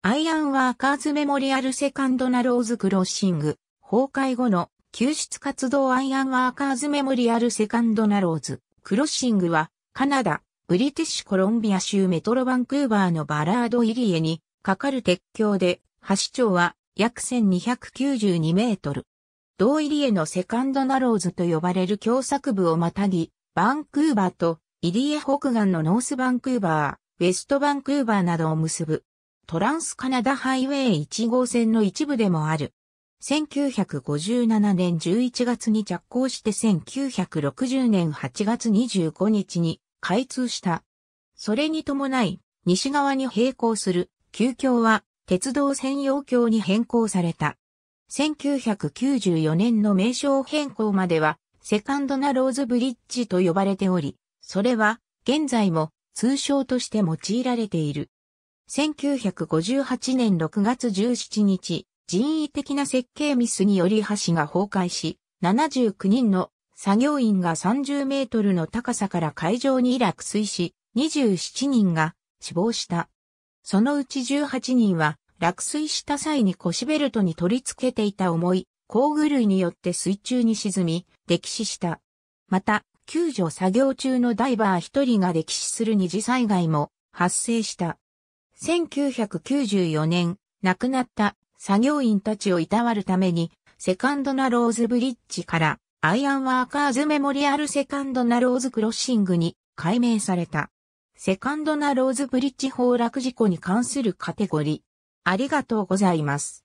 アイアンワーカーズメモリアルセカンドナローズクロッシング、崩壊後の救出活動アイアンワーカーズメモリアルセカンドナローズ、クロッシングは、カナダ、ブリティッシュコロンビア州メトロバンクーバーのバラード入江に、かかる鉄橋で、橋長は約1292メートル。同入江のセカンドナローズと呼ばれる狭作部をまたぎ、バンクーバーと入江北岸のノースバンクーバー、ウェストバンクーバーなどを結ぶトランスカナダハイウェイ1号線の一部でもある。1957年11月に着工して1960年8月25日に開通した。それに伴い、西側に並行する旧橋は鉄道専用橋に変更された。1994年の名称変更までは、セカンドナローズブリッジと呼ばれており、それは現在も通称として用いられている。1958年6月17日、人為的な設計ミスにより橋が崩壊し、79人の作業員が30メートルの高さから海上に落水し、27人が死亡した。そのうち18人は落水した際に腰ベルトに取り付けていた重い工具類によって水中に沈み、溺死した。また、救助作業中のダイバー1人が溺死する二次災害も発生した。1994年、亡くなった作業員たちをいたわるために、セカンドナローズブリッジから、アイアンワーカーズメモリアルセカンドナローズクロッシングに改名された。セカンドナローズブリッジ崩落事故に関するカテゴリー。ありがとうございます。